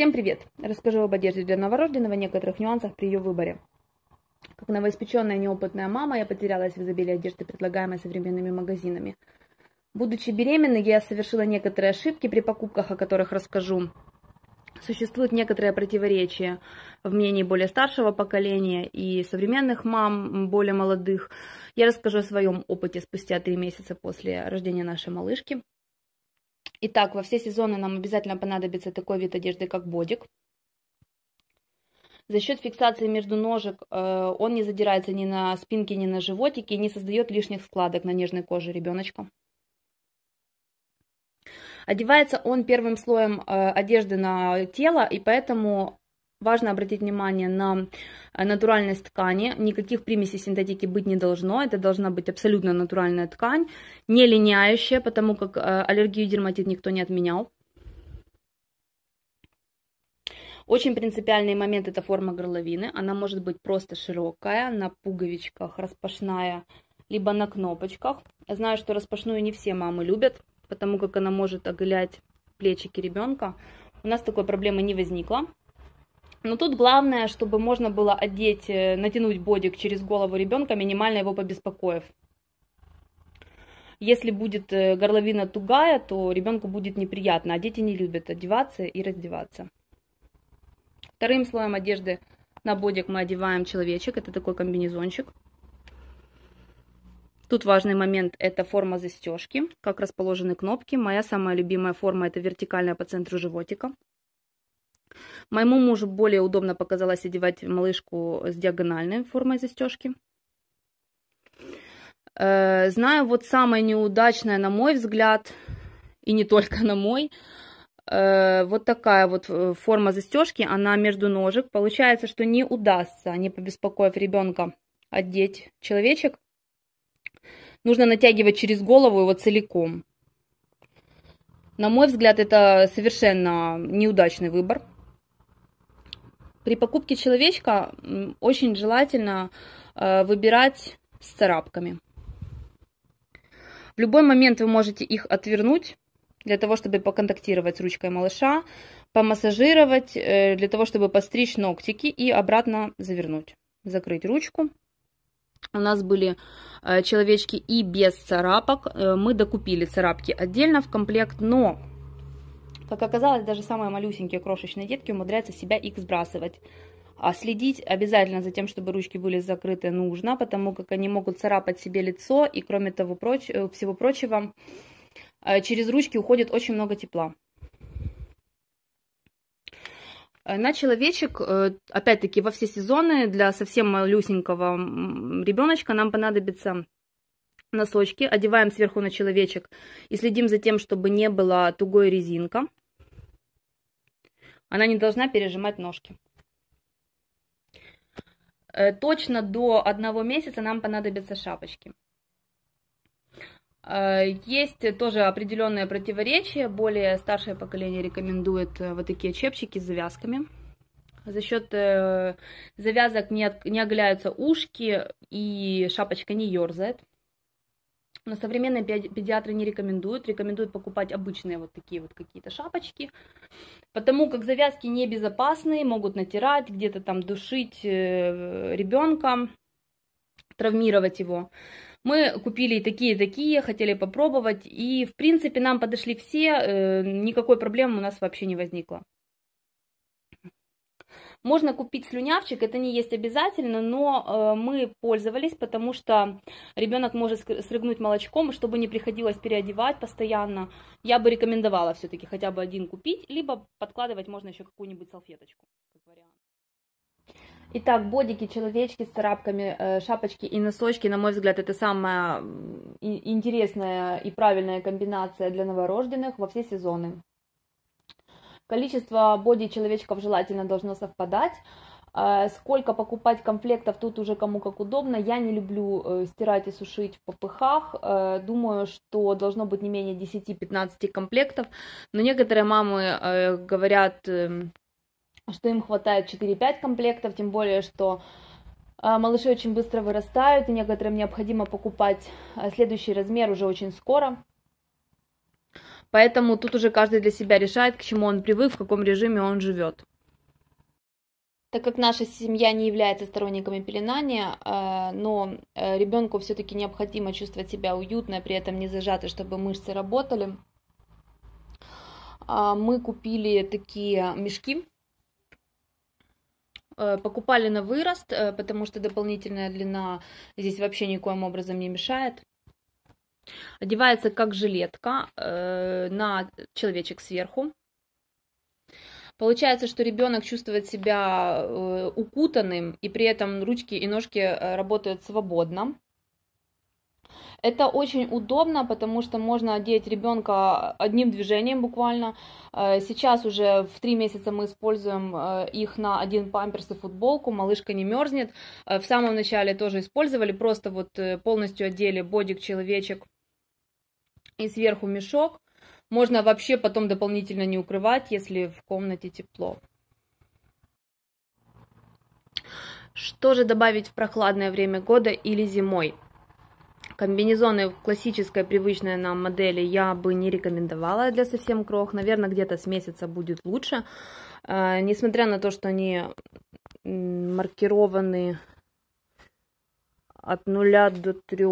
Всем привет! Расскажу об одежде для новорожденного, некоторых нюансах при ее выборе. Как новоиспеченная неопытная мама, я потерялась в изобилии одежды, предлагаемой современными магазинами. Будучи беременной, я совершила некоторые ошибки при покупках, о которых расскажу. Существует некоторое противоречие в мнении более старшего поколения и современных мам, более молодых. Я расскажу о своем опыте спустя три месяца после рождения нашей малышки. Итак, во все сезоны нам обязательно понадобится такой вид одежды, как бодик. За счет фиксации между ножек э, он не задирается ни на спинке, ни на животике и не создает лишних складок на нежной коже ребеночка. Одевается он первым слоем э, одежды на тело, и поэтому Важно обратить внимание на э, натуральность ткани. Никаких примесей синтетики быть не должно. Это должна быть абсолютно натуральная ткань, не линяющая, потому как э, аллергию дерматит никто не отменял. Очень принципиальный момент – это форма горловины. Она может быть просто широкая, на пуговичках, распашная, либо на кнопочках. Я знаю, что распашную не все мамы любят, потому как она может оголять плечики ребенка. У нас такой проблемы не возникло. Но тут главное, чтобы можно было одеть, э, натянуть бодик через голову ребенка, минимально его побеспокоив. Если будет э, горловина тугая, то ребенку будет неприятно, а дети не любят одеваться и раздеваться. Вторым слоем одежды на бодик мы одеваем человечек, это такой комбинезончик. Тут важный момент – это форма застежки, как расположены кнопки. Моя самая любимая форма – это вертикальная по центру животика. Моему мужу более удобно показалось одевать малышку с диагональной формой застежки. Э, знаю, вот самое неудачное, на мой взгляд, и не только на мой, э, вот такая вот э, форма застежки, она между ножек. Получается, что не удастся, не побеспокоив ребенка, одеть человечек. Нужно натягивать через голову его целиком. На мой взгляд, это совершенно неудачный выбор. При покупке человечка очень желательно э, выбирать с царапками. В любой момент вы можете их отвернуть для того, чтобы поконтактировать с ручкой малыша, помассажировать, э, для того, чтобы постричь ногтики и обратно завернуть, закрыть ручку. У нас были э, человечки и без царапок. Мы докупили царапки отдельно в комплект, но как оказалось, даже самые малюсенькие крошечные детки умудряются себя их сбрасывать. А следить обязательно за тем, чтобы ручки были закрыты, нужно, потому как они могут царапать себе лицо, и кроме того проч... Э, всего прочего, э, через ручки уходит очень много тепла. Э, на человечек, опять-таки, во все сезоны для совсем малюсенького ребеночка нам понадобится носочки. Одеваем сверху на человечек и следим за тем, чтобы не было тугой резинка. Она не должна пережимать ножки. Э, точно до одного месяца нам понадобятся шапочки. Э, есть тоже определенное противоречие. Более старшее поколение рекомендует э, вот такие чепчики с завязками. За счет завязок не, оголяются ушки и шапочка не ерзает. Но современные педиатры не рекомендуют, рекомендуют покупать обычные вот такие вот какие-то шапочки, потому как завязки небезопасные, могут натирать, где-то там душить э, ребенка, травмировать его. Мы купили и такие, и такие, хотели попробовать, и в принципе нам подошли все, э, никакой проблемы у нас вообще не возникло. Можно купить слюнявчик, это не есть обязательно, но э, мы пользовались, потому что ребенок может срыгнуть молочком, и чтобы не приходилось переодевать постоянно, я бы рекомендовала все-таки хотя бы один купить, либо подкладывать можно еще какую-нибудь салфеточку, как вариант. Итак, бодики, человечки с царапками, э, шапочки и носочки, на мой взгляд, это самая интересная и правильная комбинация для новорожденных во все сезоны. Количество боди человечков желательно должно совпадать. Э, сколько покупать комплектов, тут уже кому как удобно. Я не люблю э, стирать и сушить в попыхах. Э, думаю, что должно быть не менее 10-15 комплектов. Но некоторые мамы говорят, эм, что им хватает 4-5 комплектов, тем более, что малыши очень быстро вырастают, и некоторым необходимо покупать следующий размер уже очень скоро. Поэтому тут уже каждый для себя решает, к чему он привык, в каком режиме он живет. Так как наша семья не является сторонниками пеленания, э, но э, ребенку все-таки необходимо чувствовать себя уютно, при этом не зажато, чтобы мышцы работали, а, мы купили такие мешки, э, покупали на вырост, потому что дополнительная длина здесь вообще никоим образом не мешает. Одевается как жилетка э, на человечек сверху. Получается, что ребенок чувствует себя э, укутанным, и при этом ручки и ножки э, работают свободно. Это очень удобно, потому что можно одеть ребенка одним движением буквально. Э, сейчас уже в три месяца мы используем э, их на один памперс и футболку, малышка не мерзнет. В самом начале тоже использовали, просто вот полностью одели бодик, человечек, и сверху мешок. Можно вообще потом дополнительно не укрывать, если в комнате тепло. Что же добавить в прохладное время года или зимой? Комбинезоны классической, привычной нам модели я бы не рекомендовала для совсем крох. Наверное, где-то с месяца будет лучше. А, несмотря на то, что они маркированы от 0 до 3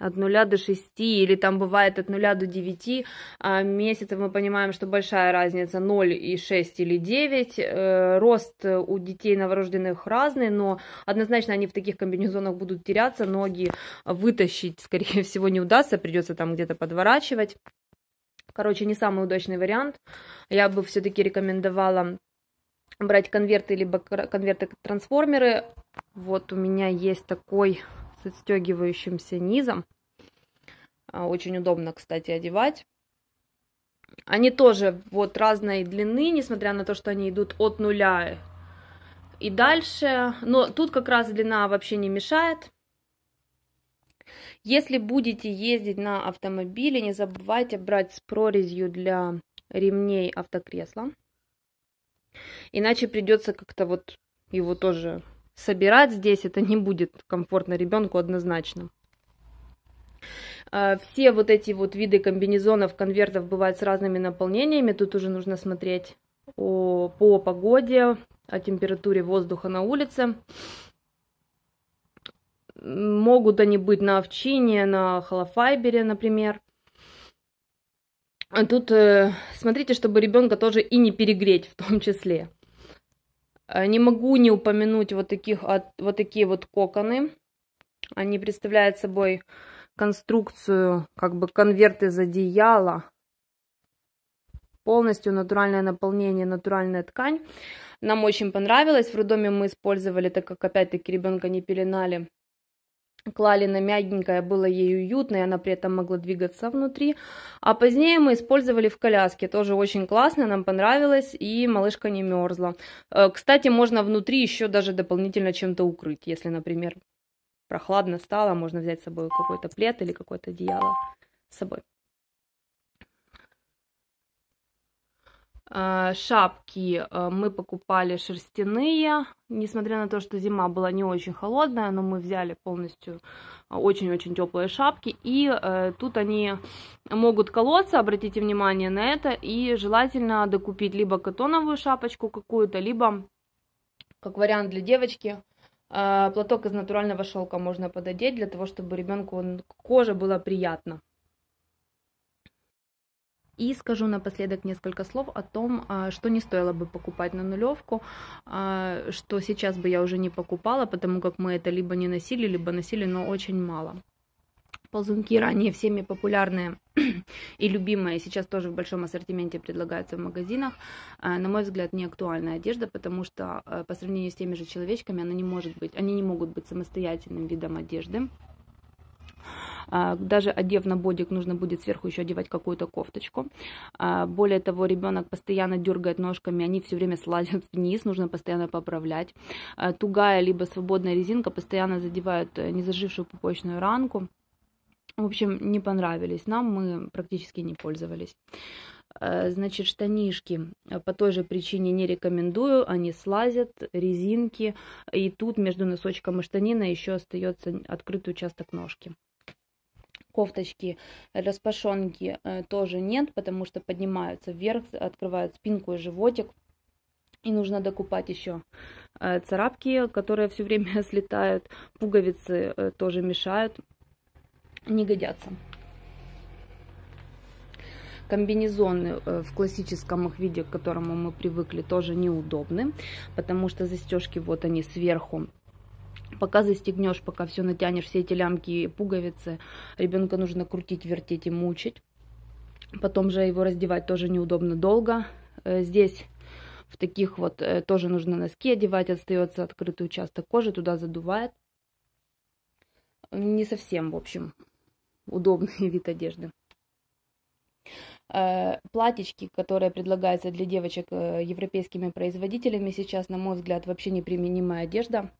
от нуля до шести или там бывает от нуля до девяти а месяцев, мы понимаем, что большая разница ноль и шесть или 9. Э, рост у детей новорожденных разный, но однозначно они в таких комбинезонах будут теряться, ноги вытащить, скорее всего, не удастся, придется там где-то подворачивать. Короче, не самый удачный вариант. Я бы все-таки рекомендовала брать конверты либо конверты-трансформеры. Вот у меня есть такой отстегивающимся низом. А, очень удобно, кстати, одевать. Они тоже вот разной длины, несмотря на то, что они идут от нуля и дальше. Но тут как раз длина вообще не мешает. Если будете ездить на автомобиле, не забывайте брать с прорезью для ремней автокресла. Иначе придется как-то вот его тоже собирать здесь, это не будет комфортно ребенку однозначно. А, все вот эти вот виды комбинезонов, конвертов бывают с разными наполнениями. Тут уже нужно смотреть о, по погоде, о температуре воздуха на улице. Могут они быть на овчине, на холофайбере, например. А тут э, смотрите, чтобы ребенка тоже и не перегреть в том числе. Э, не могу не упомянуть вот, таких, вот такие вот коконы. Они представляют собой конструкцию, как бы конверт из одеяла. Полностью натуральное наполнение, натуральная ткань. Нам очень понравилось. В роддоме мы использовали, так как опять-таки ребенка не пеленали, клали на мягенькое, было ей уютно, и она при этом могла двигаться внутри. А позднее мы использовали в коляске, тоже очень классно, нам понравилось, и малышка не мерзла. Э, кстати, можно внутри еще даже дополнительно чем-то укрыть, если, например, прохладно стало, можно взять с собой какой-то плед или какое-то одеяло с собой. Э, шапки э, мы покупали шерстяные, несмотря на то, что зима была не очень холодная, но мы взяли полностью э, очень-очень теплые шапки, и тут они могут колоться, обратите внимание на это, и желательно докупить либо катоновую шапочку какую-то, либо, как вариант для девочки, платок из натурального шелка можно пододеть, для того, чтобы ребенку коже было приятно. И скажу напоследок несколько слов о том, а, что не стоило бы покупать на нулевку, а, что сейчас бы я уже не покупала, потому как мы это либо не носили, либо носили, но очень мало. Ползунки ранее всеми популярные и любимые сейчас тоже в большом ассортименте предлагаются в магазинах. А, на мой взгляд, не актуальная одежда, потому что по сравнению с теми же человечками она не может быть, они не могут быть самостоятельным видом одежды. А, даже одев на бодик, нужно будет сверху еще одевать какую-то кофточку. А, более того, ребенок постоянно дергает ножками, они все время слазят вниз, нужно постоянно поправлять. А, тугая либо свободная резинка постоянно задевает э, незажившую пупочную ранку. В общем, не понравились нам, мы практически не пользовались. Значит, штанишки по той же причине не рекомендую, они слазят, резинки, и тут между носочком и штаниной еще остается открытый участок ножки кофточки, э, распашонки э, тоже нет, потому что поднимаются вверх, открывают спинку и животик. И нужно докупать еще э, царапки, которые все время слетают, пуговицы тоже мешают, не годятся. Комбинезоны в классическом их виде, к которому мы привыкли, тоже неудобны, потому что застежки вот они сверху Пока застегнешь, пока все натянешь, все эти лямки и пуговицы, ребенка нужно крутить, вертеть и мучить. Потом же его раздевать тоже неудобно долго. Э, здесь в таких вот э, тоже нужно носки одевать, остается открытый участок кожи, туда задувает. Не совсем, в общем, удобный вид одежды. Э, Платечки, которые предлагаются для девочек европейскими производителями, сейчас, на мой взгляд, вообще неприменимая одежда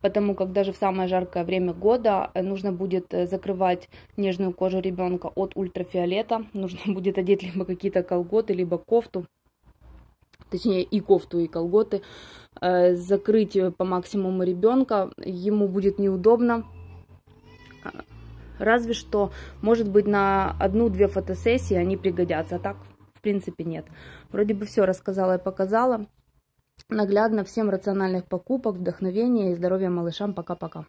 потому как даже в самое жаркое время года э, нужно будет э, закрывать нежную кожу ребенка от ультрафиолета, нужно будет одеть либо какие-то колготы, либо кофту, точнее и кофту, и колготы, э, закрыть по максимуму ребенка, ему будет неудобно, разве что, может быть, на одну-две фотосессии они пригодятся, а так, в принципе, нет. Вроде бы все рассказала и показала. Наглядно всем рациональных покупок, вдохновения и здоровья малышам. Пока-пока.